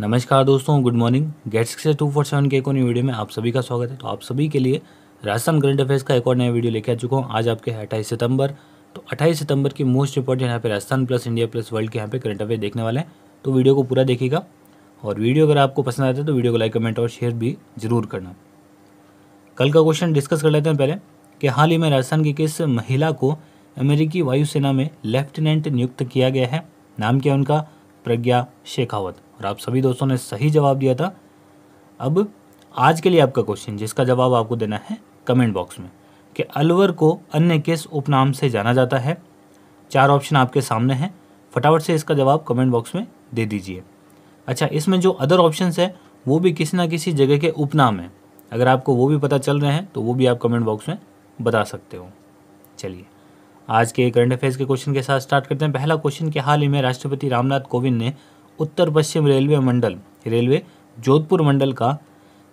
नमस्कार दोस्तों good morning gate six two four seven के एक और न्यू वीडियो में आप सभी का स्वागत है तो आप सभी के लिए राजस्थान करंट अफेयर्स का एक और नया वीडियो लेके आ चुका हूँ आज आपके है अट्ठाईस सितंबर तो अट्ठाईस सितंबर की मोस्ट इंपॉर्टेंट यहाँ पे Rajasthan plus India plus world के यहाँ पे करंट अफेयर देखने वाले हैं तो वीडियो को पूरा देखेगा और वीडियो अगर आपको पसंद आता है तो वीडियो को लाइक कमेंट और शेयर भी जरूर करना कल का क्वेश्चन डिस्कस कर लेते हैं पहले कि हाल ही में राजस्थान की किस महिला को अमेरिकी वायुसेना में लेफ्टिनेंट नियुक्त किया गया है नाम क्या उनका प्रज्ञा शेखावत और आप सभी दोस्तों ने सही जवाब दिया था अब आज के लिए आपका क्वेश्चन जिसका जवाब आपको देना है कमेंट बॉक्स में कि अलवर को अन्य किस उपनाम से जाना जाता है चार ऑप्शन आपके सामने हैं फटाफट से इसका जवाब कमेंट बॉक्स में दे दीजिए अच्छा इसमें जो अदर ऑप्शंस है वो भी किसी ना किसी जगह के उपनाम हैं अगर आपको वो भी पता चल रहे हैं तो वो भी आप कमेंट बॉक्स में बता सकते हो चलिए आज के करंट अफेयर्स के क्वेश्चन के साथ स्टार्ट करते हैं पहला क्वेश्चन के हाल ही में राष्ट्रपति रामनाथ कोविंद ने उत्तर पश्चिम रेलवे मंडल रेलवे जोधपुर मंडल का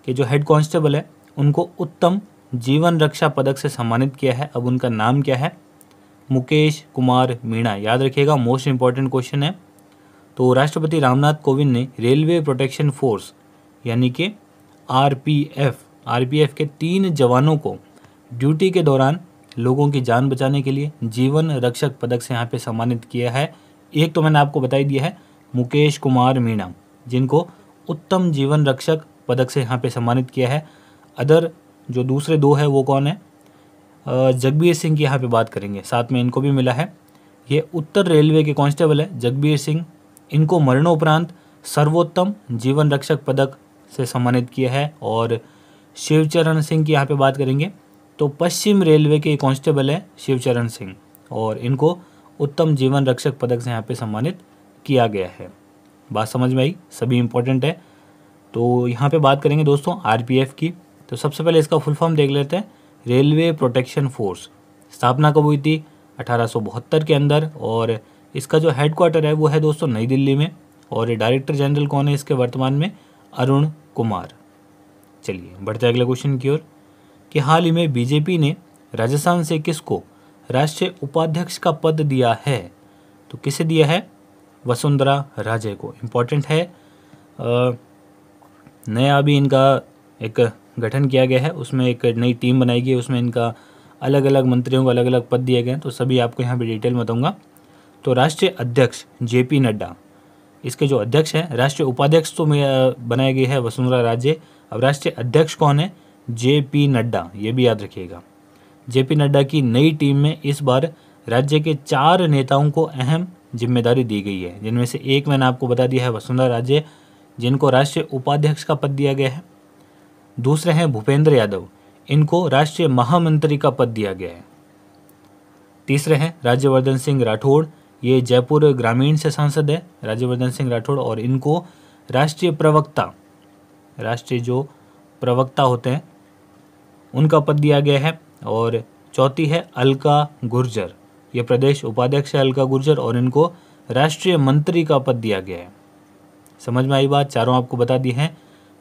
के जो हेड कांस्टेबल है उनको उत्तम जीवन रक्षा पदक से सम्मानित किया है अब उनका नाम क्या है मुकेश कुमार मीणा याद रखिएगा मोस्ट इंपॉर्टेंट क्वेश्चन है तो राष्ट्रपति रामनाथ कोविंद ने रेलवे प्रोटेक्शन फोर्स यानी कि आरपीएफ आरपीएफ के तीन जवानों को ड्यूटी के दौरान लोगों की जान बचाने के लिए जीवन रक्षक पदक से यहाँ पे सम्मानित किया है एक तो मैंने आपको बताई दिया है मुकेश कुमार मीणा जिनको उत्तम जीवन रक्षक पदक से यहाँ पे सम्मानित किया है अदर जो दूसरे दो है वो कौन है जगबीर सिंह की यहाँ पे बात करेंगे साथ में इनको भी मिला है ये उत्तर रेलवे के कांस्टेबल है जगबीर सिंह इनको मरणोपरांत सर्वोत्तम जीवन रक्षक पदक से सम्मानित किया है और शिवचरण सिंह की यहाँ पे बात करेंगे तो पश्चिम रेलवे के कांस्टेबल हैं शिवचरण सिंह और इनको उत्तम जीवन रक्षक पदक से यहाँ पे सम्मानित किया गया है बात समझ में आई सभी इम्पोर्टेंट है तो यहाँ पे बात करेंगे दोस्तों आरपीएफ की तो सबसे पहले इसका फुल फॉर्म देख लेते हैं रेलवे प्रोटेक्शन फोर्स स्थापना कब हुई थी अठारह के अंदर और इसका जो हेडक्वार्टर है वो है दोस्तों नई दिल्ली में और डायरेक्टर जनरल कौन है इसके वर्तमान में अरुण कुमार चलिए बढ़ते अगले क्वेश्चन की ओर कि हाल ही में बीजेपी ने राजस्थान से किसको राष्ट्रीय उपाध्यक्ष का पद दिया है तो किसे दिया है वसुंधरा राजे को इम्पोर्टेंट है नया अभी इनका एक गठन किया गया है उसमें एक नई टीम बनाई गई है उसमें इनका अलग अलग मंत्रियों को अलग अलग पद दिए गए हैं तो सभी आपको यहाँ पर डिटेल बताऊँगा तो राष्ट्रीय अध्यक्ष जे पी नड्डा इसके जो अध्यक्ष हैं राष्ट्रीय उपाध्यक्ष तो बनाए गए है वसुंधरा राजे अब राष्ट्रीय अध्यक्ष कौन है जे पी नड्डा ये भी याद रखिएगा जे पी नड्डा की नई टीम में इस बार राज्य के चार नेताओं को अहम जिम्मेदारी दी गई है जिनमें से एक मैंने आपको बता दिया है वसुंधरा राजे जिनको राष्ट्रीय उपाध्यक्ष का पद दिया गया है दूसरे हैं भूपेंद्र यादव इनको राष्ट्रीय महामंत्री का पद दिया गया है तीसरे हैं राज्यवर्धन सिंह राठौड़ ये जयपुर ग्रामीण से सांसद है राज्यवर्धन सिंह राठौड़ और इनको राष्ट्रीय प्रवक्ता राष्ट्रीय जो प्रवक्ता होते हैं उनका पद दिया गया है और चौथी है अलका गुर्जर ये प्रदेश उपाध्यक्ष है अलका गुर्जर और इनको राष्ट्रीय मंत्री का पद दिया गया है समझ में आई बात चारों आपको बता दी हैं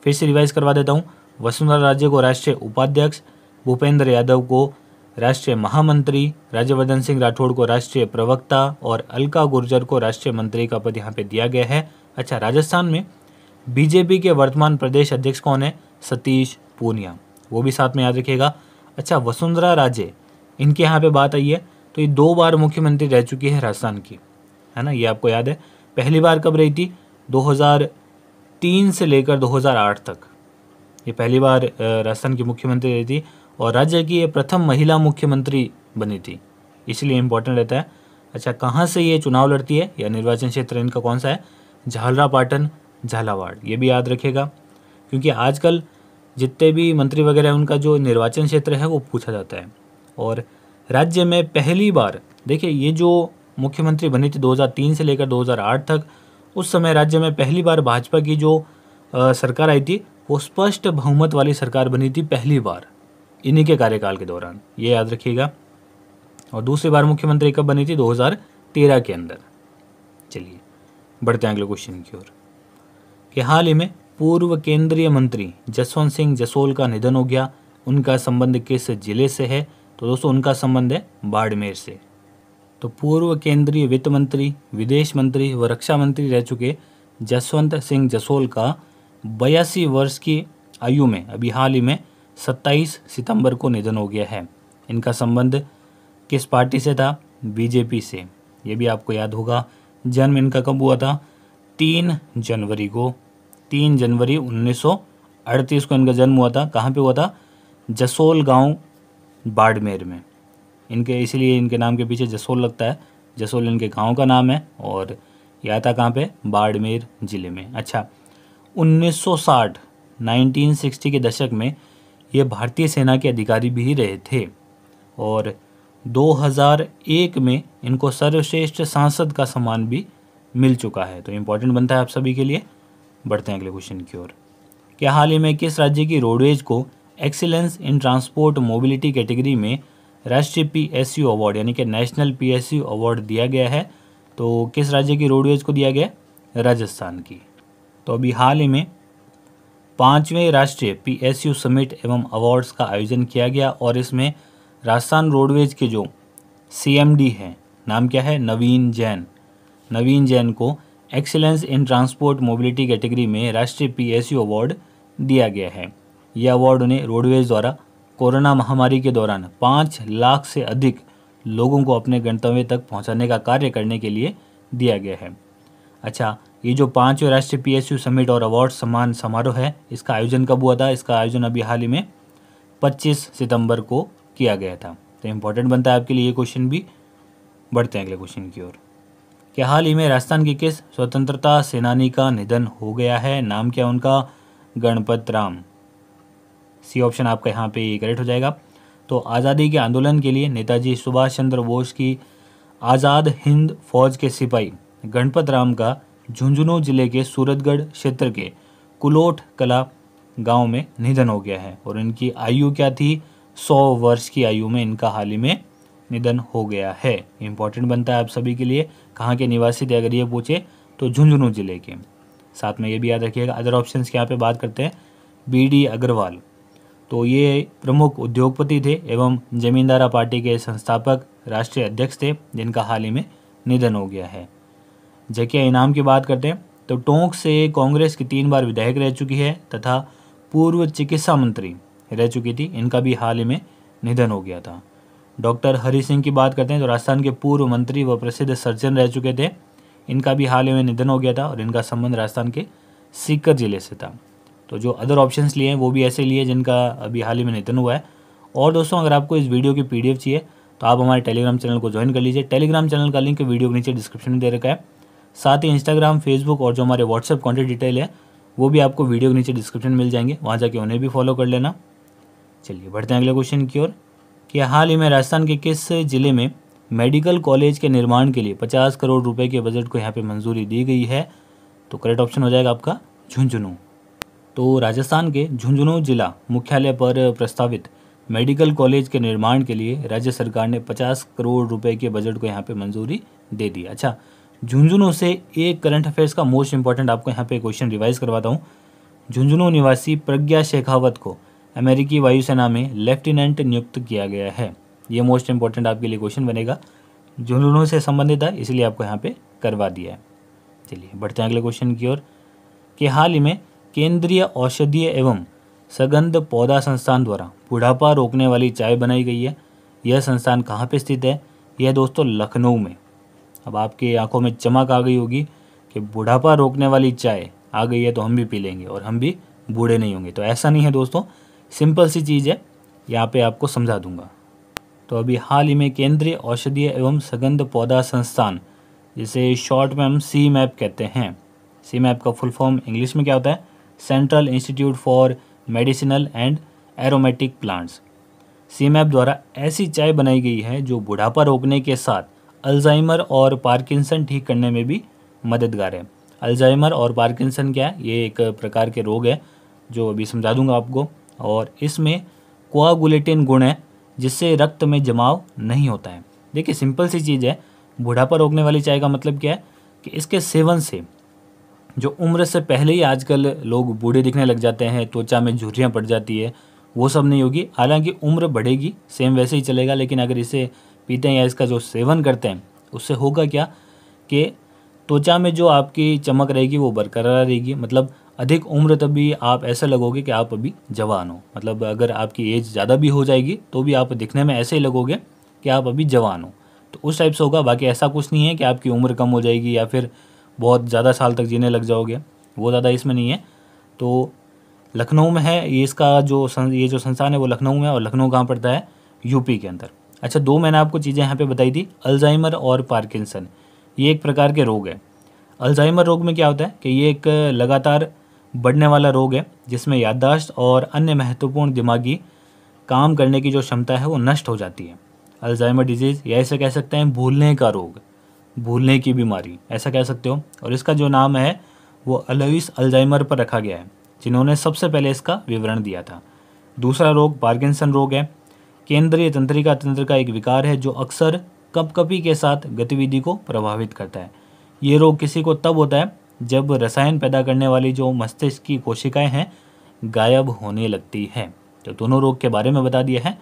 फिर से रिवाइज करवा देता हूँ वसुंधरा राजे को राष्ट्रीय उपाध्यक्ष भूपेंद्र यादव को राष्ट्रीय महामंत्री राज्यवर्धन सिंह राठौड़ को राष्ट्रीय प्रवक्ता और अलका गुर्जर को राष्ट्रीय मंत्री का पद यहाँ पे दिया गया है अच्छा राजस्थान में बीजेपी के वर्तमान प्रदेश अध्यक्ष कौन है सतीश पूनिया वो भी साथ में याद रखिएगा अच्छा वसुंधरा राजे इनके यहाँ पे बात आई है तो ये दो बार मुख्यमंत्री रह चुकी है राजस्थान की है ना ये आपको याद है पहली बार कब रही थी 2003 से लेकर 2008 तक ये पहली बार राजस्थान की मुख्यमंत्री रही थी और राज्य की ये प्रथम महिला मुख्यमंत्री बनी थी इसलिए इम्पोर्टेंट रहता है अच्छा कहाँ से ये चुनाव लड़ती है या निर्वाचन क्षेत्र इनका कौन सा है झालरापाटन झालावाड़ ये भी याद रखेगा क्योंकि आजकल जितने भी मंत्री वगैरह उनका जो निर्वाचन क्षेत्र है वो पूछा जाता है और राज्य में पहली बार देखिए ये जो मुख्यमंत्री बनी थी 2003 से लेकर 2008 तक उस समय राज्य में पहली बार भाजपा की जो आ, सरकार आई थी वो स्पष्ट बहुमत वाली सरकार बनी थी पहली बार इन्हीं के कार्यकाल के दौरान ये याद रखिएगा और दूसरी बार मुख्यमंत्री कब बनी थी 2013 के अंदर चलिए बढ़ते हैं अगले क्वेश्चन की ओर कि हाल ही में पूर्व केंद्रीय मंत्री जसवंत सिंह जसोल का निधन हो गया उनका संबंध किस जिले से है तो दोस्तों उनका संबंध है बाड़मेर से तो पूर्व केंद्रीय वित्त मंत्री विदेश मंत्री व रक्षा मंत्री रह चुके जसवंत सिंह जसोल का बयासी वर्ष की आयु में अभी हाल ही में 27 सितंबर को निधन हो गया है इनका संबंध किस पार्टी से था बीजेपी से ये भी आपको याद होगा जन्म इनका कब हुआ था तीन जनवरी को तीन जनवरी 1938 को इनका जन्म हुआ था कहाँ पे हुआ था जसोल गांव बाड़मेर में इनके इसलिए इनके नाम के पीछे जसोल लगता है जसोल इनके गांव का नाम है और यह आता कहाँ पे बाड़मेर ज़िले में अच्छा 1960 1960 के दशक में ये भारतीय सेना के अधिकारी भी रहे थे और 2001 में इनको सर्वश्रेष्ठ सांसद का सम्मान भी मिल चुका है तो इम्पोर्टेंट बनता है आप सभी के लिए बढ़ते हैं अगले क्वेश्चन की ओर क्या हाल ही में किस राज्य की रोडवेज को excellence in transport mobility category में राष्ट्रीय पी एस यू अवार्ड यानी कि national P S U award दिया गया है तो किस राज्य की रोडवेज को दिया गया राजस्थान की तो अभी हाल ही में पाँचवें राष्ट्रीय पी एस यू समिट एवं अवार्ड्स का आयोजन किया गया और इसमें राजस्थान रोडवेज के जो सी एम डी हैं नाम क्या है नवीन जैन नवीन जैन को excellence in transport mobility category में राष्ट्रीय पी एस यू अवार्ड दिया गया है यह अवार्ड उन्हें रोडवेज द्वारा कोरोना महामारी के दौरान पाँच लाख से अधिक लोगों को अपने गंतव्य तक पहुंचाने का कार्य करने के लिए दिया गया है अच्छा ये जो पाँचवें राष्ट्रीय पी एस समिट और अवार्ड सम्मान समारोह है इसका आयोजन कब हुआ था इसका आयोजन अभी हाल ही में 25 सितंबर को किया गया था तो इम्पोर्टेंट बनता है आपके लिए ये क्वेश्चन भी बढ़ते हैं अगले क्वेश्चन की ओर क्या हाल ही में राजस्थान की किस स्वतंत्रता सेनानी का निधन हो गया है नाम क्या उनका गणपत राम सी ऑप्शन आपका यहाँ पे करेक्ट हो जाएगा तो आज़ादी के आंदोलन के लिए नेताजी सुभाष चंद्र बोस की आज़ाद हिंद फौज के सिपाही गणपत राम का झुंझुनू जिले के सूरतगढ़ क्षेत्र के कुलोट कला गांव में निधन हो गया है और इनकी आयु क्या थी सौ वर्ष की आयु में इनका हाल ही में निधन हो गया है इम्पॉर्टेंट बनता है आप सभी के लिए कहाँ के निवासी थे अगर ये पूछे तो झुंझुनू जिले के साथ में ये भी याद रखिएगा अदर ऑप्शन के यहाँ पे बात करते हैं बी डी अग्रवाल तो ये प्रमुख उद्योगपति थे एवं जमींदारा पार्टी के संस्थापक राष्ट्रीय अध्यक्ष थे जिनका हाल ही में निधन हो गया है जकिया इनाम की बात करते हैं तो टोंक से कांग्रेस की तीन बार विधायक रह चुकी है तथा पूर्व चिकित्सा मंत्री रह चुकी थी इनका भी हाल ही में निधन हो गया था डॉक्टर हरी सिंह की बात करते हैं तो राजस्थान के पूर्व मंत्री व प्रसिद्ध सर्जन रह चुके थे इनका भी हाल ही में निधन हो गया था और इनका संबंध राजस्थान के सीकर जिले से था तो जो अदर ऑप्शंस लिए हैं वो भी ऐसे लिए जिनका अभी हाल ही में निधन हुआ है और दोस्तों अगर आपको इस वीडियो की पी चाहिए तो आप हमारे टेलीग्राम चैनल को ज्वाइन कर लीजिए टेलीग्राम चैनल का लिंक वीडियो के नीचे डिस्क्रिप्शन में दे रखा है साथ ही इंस्टाग्राम फेसबुक और जो हमारे व्हाट्सएप कॉन्टेक्ट डिटेल है वो भी आपको वीडियो के नीचे डिस्क्रिप्शन मिल जाएंगे वहाँ जाके उन्हें भी फॉलो कर लेना चलिए बढ़ते हैं अगले क्वेश्चन की ओर कि हाल ही में राजस्थान के किस ज़िले में मेडिकल कॉलेज के निर्माण के लिए पचास करोड़ रुपये के बजट को यहाँ पर मंजूरी दी गई है तो करेक्ट ऑप्शन हो जाएगा आपका झुंझुनू तो राजस्थान के झुंझुनू जिला मुख्यालय पर प्रस्तावित मेडिकल कॉलेज के निर्माण के लिए राज्य सरकार ने 50 करोड़ रुपए के बजट को यहाँ पे मंजूरी दे दी अच्छा झुंझुनू से एक करंट अफेयर्स का मोस्ट इंपॉर्टेंट आपको यहाँ पे क्वेश्चन रिवाइज करवाता हूँ झुंझुनू निवासी प्रज्ञा शेखावत को अमेरिकी वायुसेना में लेफ्टिनेंट नियुक्त किया गया है ये मोस्ट इंपॉर्टेंट आपके लिए क्वेश्चन बनेगा झुंझुनू से संबंधित है इसलिए आपको यहाँ पे करवा दिया है चलिए बढ़ते हैं अगले क्वेश्चन की ओर कि हाल ही में केंद्रीय औषधीय एवं सगंध पौधा संस्थान द्वारा बुढ़ापा रोकने वाली चाय बनाई गई है यह संस्थान कहाँ पे स्थित है यह दोस्तों लखनऊ में अब आपकी आंखों में चमक आ गई होगी कि बुढ़ापा रोकने वाली चाय आ गई है तो हम भी पी लेंगे और हम भी बूढ़े नहीं होंगे तो ऐसा नहीं है दोस्तों सिंपल सी चीज़ है यहाँ पर आपको समझा दूंगा तो अभी हाल ही में केंद्रीय औषधीय एवं सगंध पौधा संस्थान जिसे शॉर्ट में हम सी मैप कहते हैं सी मैप का फुल फॉर्म इंग्लिश में क्या होता है central institute for medicinal and aromatic plants CIMAP द्वारा ऐसी चाय बनाई गई है जो बुढ़ापा रोकने के साथ अल्जाइमर और पार्किंसन ठीक करने में भी मददगार है अल्जाइमर और पार्किंसन क्या है ये एक प्रकार के रोग है जो अभी समझा दूंगा आपको और इसमें कोआगुलेटिन गुण है जिससे रक्त में जमाव नहीं होता है देखिए सिंपल सी चीज़ है बुढ़ापा रोकने वाली चाय का मतलब क्या है कि इसके सेवन से जो उम्र से पहले ही आजकल लोग बूढ़े दिखने लग जाते हैं त्वचा में झुरियाँ पड़ जाती है वो सब नहीं होगी हालांकि उम्र बढ़ेगी सेम वैसे ही चलेगा लेकिन अगर इसे पीते हैं या इसका जो सेवन करते हैं उससे होगा क्या कि त्वचा में जो आपकी चमक रहेगी वो बरकरार रहेगी मतलब अधिक उम्र तब भी आप ऐसा लगोगे कि आप अभी जवान हो मतलब अगर आपकी एज ज़्यादा भी हो जाएगी तो भी आप दिखने में ऐसे ही लगोगे कि आप अभी जवान हो तो उस टाइप से होगा बाकी ऐसा कुछ नहीं है कि आपकी उम्र कम हो जाएगी या फिर बहुत ज़्यादा साल तक जीने लग जाओगे वो ज़्यादा इसमें नहीं है तो लखनऊ में है ये इसका जो सं, ये जो संस्थान है वो लखनऊ में और लखनऊ कहाँ पड़ता है यूपी के अंदर अच्छा दो मैंने आपको चीज़ें यहाँ पे बताई थी अल्जाइमर और पार्किंसन ये एक प्रकार के रोग है अल्जाइमर रोग में क्या होता है कि ये एक लगातार बढ़ने वाला रोग है जिसमें याददाश्त और अन्य महत्वपूर्ण दिमागी काम करने की जो क्षमता है वो नष्ट हो जाती है अल्जाइमर डिजीज़ या इसे कह सकते हैं भूलने का रोग भूलने की बीमारी ऐसा कह सकते हो और इसका जो नाम है वो अलविस अल्जाइमर पर रखा गया है जिन्होंने सबसे पहले इसका विवरण दिया था दूसरा रोग पार्किंसन रोग है केंद्रीय तंत्रिका तंत्र का एक विकार है जो अक्सर कपकपी के साथ गतिविधि को प्रभावित करता है ये रोग किसी को तब होता है जब रसायन पैदा करने वाली जो मस्तिष्क की कोशिकाएं हैं गायब होने लगती है तो दोनों रोग के बारे में बता दिया है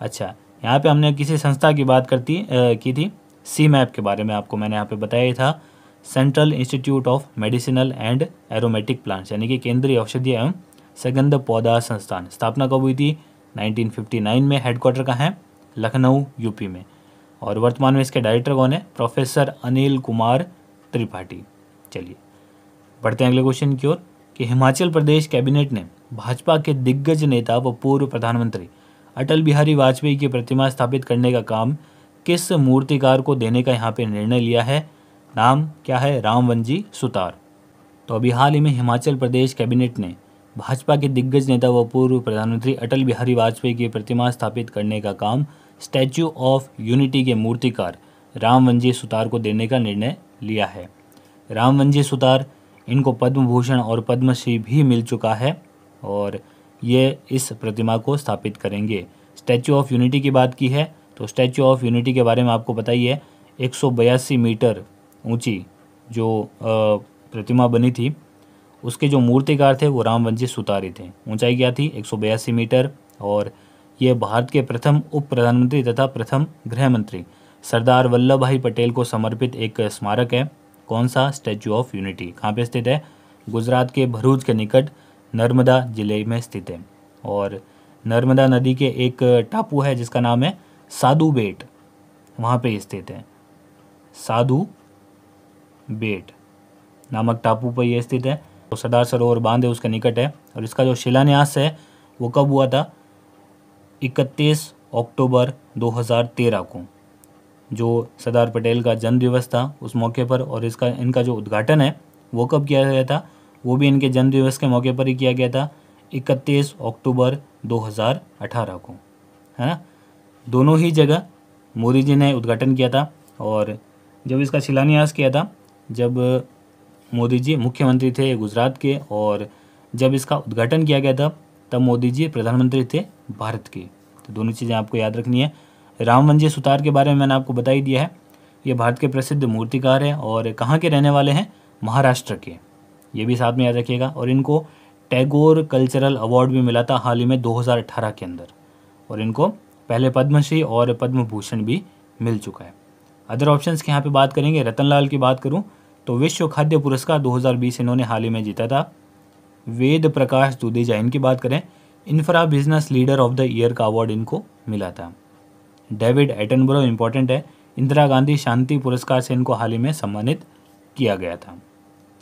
अच्छा यहाँ पे हमने किसी संस्था की बात करती आ, की थी सी मैप के बारे में आपको मैंने यहाँ पे बताया था central institute of medicinal and aromatic plants यानी कि केंद्रीय औषधि एवं सगंध पौधा संस्थान स्थापना कब हुई थी 1959 में हेडक्वार्टर कहाँ है लखनऊ यूपी में और वर्तमान में इसके डायरेक्टर कौन है प्रोफेसर अनिल कुमार त्रिपाठी चलिए बढ़ते हैं अगले क्वेश्चन की ओर कि हिमाचल प्रदेश कैबिनेट ने भाजपा के दिग्गज नेता व पूर्व प्रधानमंत्री अटल बिहारी वाजपेयी की प्रतिमा स्थापित करने का काम किस मूर्तिकार को देने का यहाँ पे निर्णय लिया है नाम क्या है रामवंजी सुतार तो अभी हाल ही में हिमाचल प्रदेश कैबिनेट ने भाजपा के दिग्गज नेता व पूर्व प्रधानमंत्री अटल बिहारी वाजपेयी की प्रतिमा स्थापित करने का काम स्टैचू ऑफ यूनिटी के मूर्तिकार रामवंजी सुतार को देने का निर्णय लिया है रामवंजी सुतार इनको पद्म भूषण और पद्मश्री भी मिल चुका है और ये इस प्रतिमा को स्थापित करेंगे स्टैचू ऑफ यूनिटी की बात की है तो स्टैचू ऑफ यूनिटी के बारे में आपको बताइए एक मीटर ऊंची जो प्रतिमा बनी थी उसके जो मूर्तिकार थे वो रामवंशी सुतारी थे ऊंचाई क्या थी एक मीटर और ये भारत के प्रथम उप प्रधानमंत्री तथा प्रथम गृह मंत्री सरदार वल्लभ भाई पटेल को समर्पित एक स्मारक है कौन सा स्टैचू ऑफ यूनिटी कहाँ पे स्थित है गुजरात के भरूच के निकट नर्मदा जिले में स्थित है और नर्मदा नदी के एक टापू है जिसका नाम है साधु बेट वहाँ पे स्थित है साधु बेट नामक टापू पर यह स्थित है तो सरदार सरोवर बांध है उसके निकट है और इसका जो शिलान्यास है वो कब हुआ था 31 अक्टूबर 2013 को जो सरदार पटेल का जन्म दिवस था उस मौके पर और इसका इनका जो उद्घाटन है वो कब किया गया था वो भी इनके जन्म दिवस के मौके पर ही किया गया था 31 अक्टूबर 2018 को है ना दोनों ही जगह मोदी जी ने उद्घाटन किया था और जब इसका शिलान्यास किया था जब मोदी जी मुख्यमंत्री थे गुजरात के और जब इसका उद्घाटन किया गया था तब मोदी जी प्रधानमंत्री थे भारत के तो दोनों चीज़ें आपको याद रखनी है राम मंजी सुतार के बारे में मैंने आपको बता ही दिया है ये भारत के प्रसिद्ध मूर्तिकार हैं और कहाँ के रहने वाले हैं महाराष्ट्र के ये भी साथ में याद रखिएगा और इनको टैगोर कल्चरल अवार्ड भी मिला था हाल ही में 2018 के अंदर और इनको पहले पद्मश्री और पद्म भूषण भी मिल चुका है अदर ऑप्शंस की यहाँ पे बात करेंगे रतनलाल की बात करूँ तो विश्व खाद्य पुरस्कार 2020 इन्होंने हाल ही में जीता था वेद प्रकाश दुदेजा इनकी बात करें infra business leader of the year का अवार्ड इनको मिला था डेविड एटनब्रो इम्पॉर्टेंट है इंदिरा गांधी शांति पुरस्कार से इनको हाल ही में सम्मानित किया गया था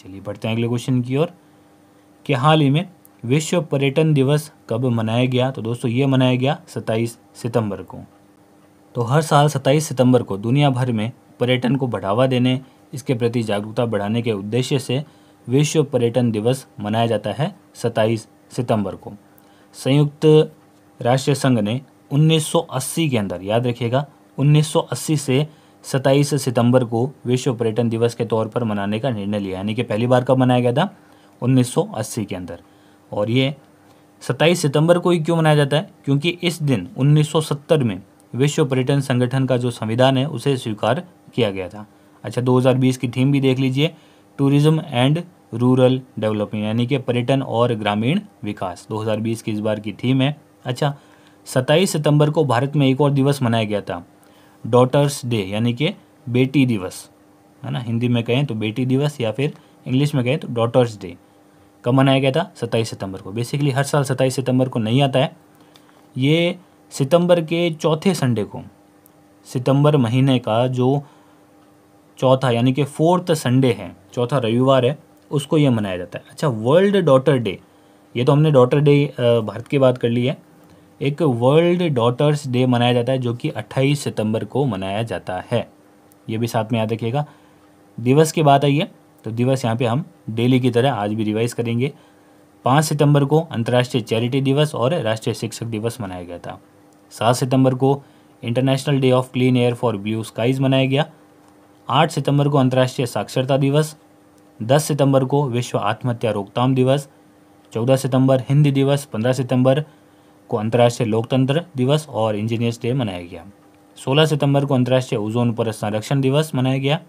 चलिए बढ़ते हैं अगले क्वेश्चन की ओर कि हाल ही में विश्व पर्यटन दिवस कब मनाया गया तो दोस्तों ये मनाया गया 27 सितंबर को तो हर साल 27 सितंबर को दुनिया भर में पर्यटन को बढ़ावा देने इसके प्रति जागरूकता बढ़ाने के उद्देश्य से विश्व पर्यटन दिवस मनाया जाता है 27 सितंबर को संयुक्त राष्ट्र संघ ने 1980 के अंदर याद रखिएगा 1980 से 27 सितंबर को विश्व पर्यटन दिवस के तौर पर मनाने का निर्णय लिया यानी कि पहली बार कब मनाया गया था 1980 के अंदर और ये 27 सितंबर को ही क्यों मनाया जाता है क्योंकि इस दिन 1970 में विश्व पर्यटन संगठन का जो संविधान है उसे स्वीकार किया गया था अच्छा 2020 की थीम भी देख लीजिए टूरिज्म एंड रूरल डेवलपमेंट यानी कि पर्यटन और ग्रामीण विकास 2020 की इस बार की थीम है अच्छा 27 सितंबर को भारत में एक और दिवस मनाया गया था डॉटर्स डे यानी कि बेटी दिवस है ना हिंदी में कहें तो बेटी दिवस या फिर इंग्लिश में कहें तो डॉटर्स डे कब मनाया गया था सत्ताईस सितंबर को बेसिकली हर साल सत्ताईस सितंबर को नहीं आता है ये सितंबर के चौथे संडे को सितंबर महीने का जो चौथा यानी कि फोर्थ संडे है चौथा रविवार है उसको ये मनाया जाता है अच्छा वर्ल्ड डॉटर डे ये तो हमने डॉटर डे भारत की बात कर ली है एक वर्ल्ड डॉटर्स डे मनाया जाता है जो कि 28 सितंबर को मनाया जाता है ये भी साथ में याद रखिएगा दिवस की बात आई है तो दिवस यहाँ पे हम डेली की तरह आज भी रिवाइज करेंगे पाँच सितंबर को अंतर्राष्ट्रीय चैरिटी दिवस और राष्ट्रीय शिक्षक दिवस मनाया गया था सात सितंबर को international day of clean air for blue skies मनाया गया आठ सितंबर को अंतर्राष्ट्रीय साक्षरता दिवस दस सितंबर को विश्व आत्महत्या रोकथाम दिवस चौदह सितंबर हिंदी दिवस पंद्रह सितंबर को अंतर्राष्ट्रीय लोकतंत्र दिवस और इंजीनियर्स डे मनाया गया सोलह सितंबर को अंतर्राष्ट्रीय ओजोन पर संरक्षण दिवस मनाया गया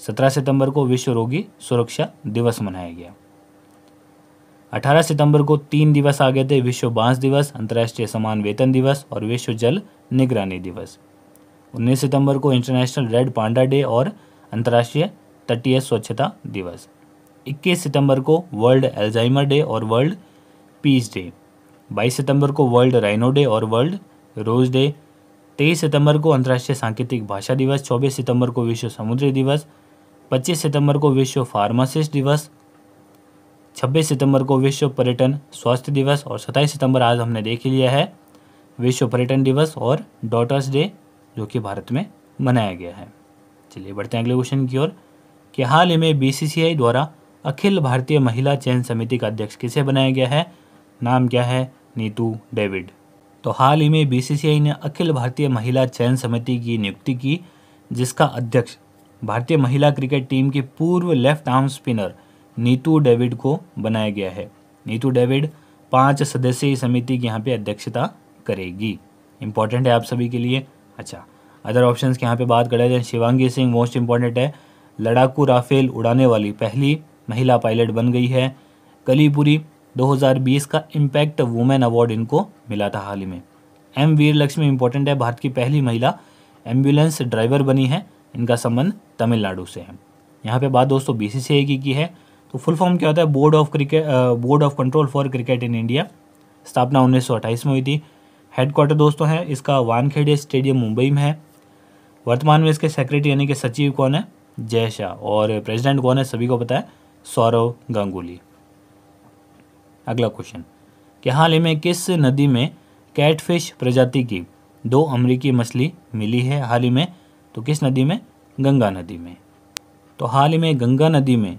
17 सितंबर को विश्व रोगी सुरक्षा दिवस मनाया गया 18 सितंबर को तीन दिवस आ गए थे विश्व बांस दिवस अंतर्राष्ट्रीय समान वेतन दिवस और विश्व जल निगरानी दिवस 19 सितंबर को इंटरनेशनल रेड पांडा डे और अंतर्राष्ट्रीय तटीय स्वच्छता दिवस 21 सितंबर को वर्ल्ड एल्जाइमर डे और वर्ल्ड पीस डे 22 सितंबर को वर्ल्ड राइनो डे और वर्ल्ड रोज डे 23 सितंबर को अंतर्राष्ट्रीय सांकेतिक भाषा दिवस 24 सितंबर को विश्व समुद्री दिवस 25 सितंबर को विश्व फार्मासिस्ट दिवस 26 सितंबर को विश्व पर्यटन स्वास्थ्य दिवस और 27 सितंबर आज हमने देख लिया है विश्व पर्यटन दिवस और डॉटर्स डे जो कि भारत में मनाया गया है चलिए बढ़ते हैं अगले क्वेश्चन की ओर कि हाल ही में बीसीसीआई द्वारा अखिल भारतीय महिला चयन समिति का अध्यक्ष किसे बनाया गया है नाम क्या है नीतू डेविड तो हाल ही में बीसीसीआई ने अखिल भारतीय महिला चयन समिति की नियुक्ति की जिसका अध्यक्ष भारतीय महिला क्रिकेट टीम की पूर्व left arm spinner Neetu David को बनाया गया है नीतू डेविड पांच सदस्यीय समिति की यहाँ पे अध्यक्षता करेगी इंपॉर्टेंट है आप सभी के लिए अच्छा अदर ऑप्शन की यहाँ पे बात करें जाए तो शिवांगी सिंह मोस्ट इंपॉर्टेंट है लड़ाकू राफेल उड़ाने वाली पहली महिला पायलट बन गई है कलीपुरी 2020 का इम्पैक्ट वुमेन अवार्ड इनको मिला था हाल ही में एम वीर लक्ष्मी इंपॉर्टेंट है भारत की पहली महिला एम्बुलेंस ड्राइवर बनी है इनका संबंध तमिलनाडु से है यहाँ पे बात दोस्तों बी की, की है तो फुल फॉर्म क्या होता है board of cricket board of control for cricket in India स्थापना उन्नीस में हुई थी हेडक्वार्टर दोस्तों है इसका वानखेड़े स्टेडियम मुंबई में है वर्तमान में इसके सेक्रेटरी यानी कि सचिव कौन है जय शाह और प्रेसिडेंट कौन है सभी को पता है सौरव गांगुली अगला क्वेश्चन कि हाल ही में किस नदी में कैटफिश प्रजाति की दो अमरीकी मछली मिली है हाल ही में तो किस नदी में गंगा नदी में तो हाल ही में गंगा नदी में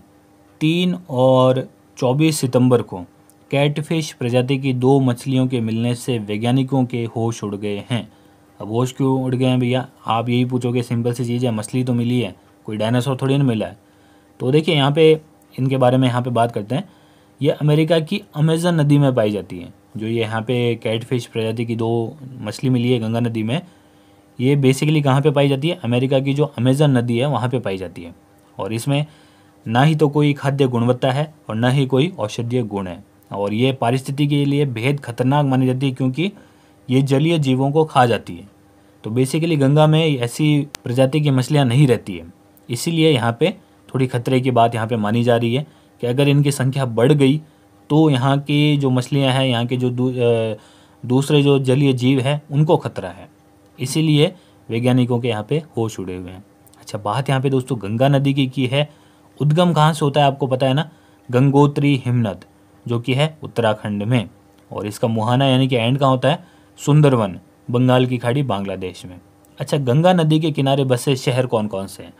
तीन और चौबीस सितंबर को कैटफिश प्रजाति की दो मछलियों के मिलने से वैज्ञानिकों के होश उड़ गए हैं अब होश क्यों उड़ गए हैं भैया आप यही पूछोगे सिंपल सी चीज़ है मछली तो मिली है कोई डायनासोर थोड़ी ना मिला है तो देखिए यहाँ पे इनके बारे में यहाँ पे बात करते हैं ये अमेरिका की अमेजन नदी में पाई जाती है जो ये यहाँ पे कैटफिश प्रजाति की दो मछली मिली है गंगा नदी में ये बेसिकली कहाँ पे पाई जाती है अमेरिका की जो अमेजन नदी है वहाँ पे पाई जाती है और इसमें ना ही तो कोई खाद्य गुणवत्ता है और ना ही कोई औषधीय गुण है और ये पारिस्थिति के लिए बेहद खतरनाक मानी जाती है क्योंकि ये जलीय जीवों को खा जाती है तो बेसिकली गंगा में ऐसी प्रजाति की मछलियाँ नहीं रहती है इसीलिए यहाँ पर थोड़ी खतरे की बात यहाँ पर मानी जा रही है कि अगर इनकी संख्या बढ़ गई तो यहाँ की जो मछलियाँ हैं यहाँ के जो दूसरे जो जलीय जीव हैं उनको खतरा है इसीलिए वैज्ञानिकों के यहाँ पे होश उड़े हुए हैं अच्छा बात यहाँ पे दोस्तों गंगा नदी की की है उद्गम कहाँ से होता है आपको पता है ना गंगोत्री हिमनद जो कि है उत्तराखंड में और इसका मुहाना यानी कि एंड कहाँ होता है सुंदरवन बंगाल की खाड़ी बांग्लादेश में अच्छा गंगा नदी के किनारे बसे शहर कौन कौन से हैं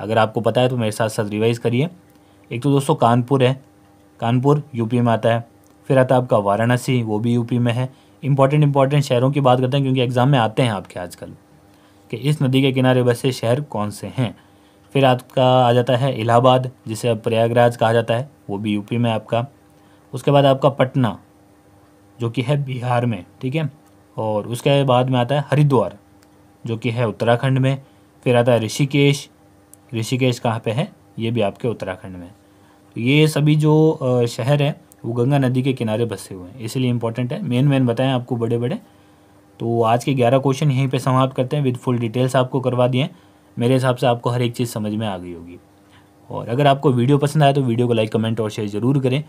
अगर आपको पता है तो मेरे साथ साथ रिवाइज़ करिए एक तो दोस्तों कानपुर है कानपुर यूपी में आता है फिर आता है आपका वाराणसी वो भी यूपी में है इंपॉर्टेंट इंपॉर्टेंट शहरों की बात करते हैं क्योंकि एग्ज़ाम में आते हैं आपके आजकल कि इस नदी के किनारे बसे शहर कौन से हैं फिर आपका आ जाता है इलाहाबाद जिसे अब प्रयागराज कहा जाता है वो भी यूपी में आपका उसके बाद आपका पटना जो कि है बिहार में ठीक है और उसके बाद में आता है हरिद्वार जो कि है उत्तराखंड में फिर आता है ऋषिकेश ऋषिकेश कहाँ पे है ये भी आपके उत्तराखंड में तो ये सभी जो शहर हैं वो गंगा नदी के किनारे बसे हुए हैं इसीलिए इंपॉर्टेंट है मेन मेन बताएं आपको बड़े बड़े तो आज के ग्यारह क्वेश्चन यहीं पर समाप्त करते हैं विद फुल डिटेल्स आपको करवा दिए मेरे हिसाब से आपको हर एक चीज़ समझ में आ गई होगी और अगर आपको वीडियो पसंद आया तो वीडियो को लाइक कमेंट और शेयर ज़रूर करें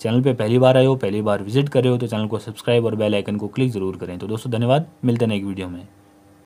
चैनल पे पहली बार आए हो पहली बार विजिट करे हो तो चैनल को सब्सक्राइब और बेल आइकन को क्लिक ज़रूर करें तो दोस्तों धन्यवाद मिलते हैं एक वीडियो में